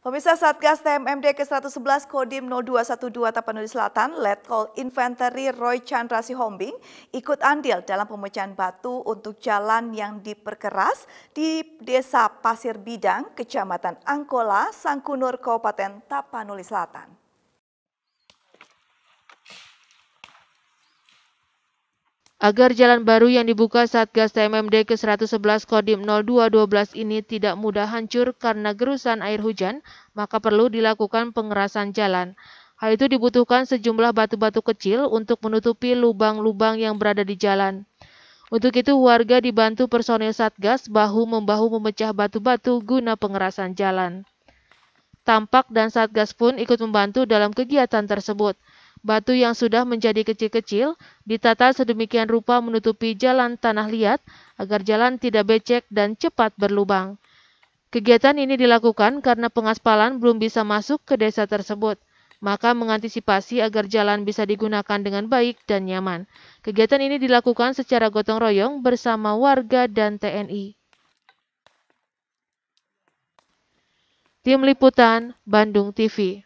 Pemirsa Satgas TMMD ke-111 Kodim 0212 Tapanuli Selatan, Letkol Inventory Roy Chandra Sihombing ikut andil dalam pemecahan batu untuk jalan yang diperkeras di Desa Pasir Bidang, Kecamatan Angkola, Sangkunur, Kabupaten Tapanuli Selatan. agar jalan baru yang dibuka Satgas TMMD ke-111 Kodim 0212 ini tidak mudah hancur karena gerusan air hujan, maka perlu dilakukan pengerasan jalan. Hal itu dibutuhkan sejumlah batu-batu kecil untuk menutupi lubang-lubang yang berada di jalan. Untuk itu, warga dibantu personil Satgas bahu-membahu memecah batu-batu guna pengerasan jalan. Tampak dan Satgas pun ikut membantu dalam kegiatan tersebut. Batu yang sudah menjadi kecil-kecil ditata sedemikian rupa menutupi jalan tanah liat agar jalan tidak becek dan cepat berlubang. Kegiatan ini dilakukan karena pengaspalan belum bisa masuk ke desa tersebut, maka mengantisipasi agar jalan bisa digunakan dengan baik dan nyaman. Kegiatan ini dilakukan secara gotong royong bersama warga dan TNI. Tim Liputan Bandung TV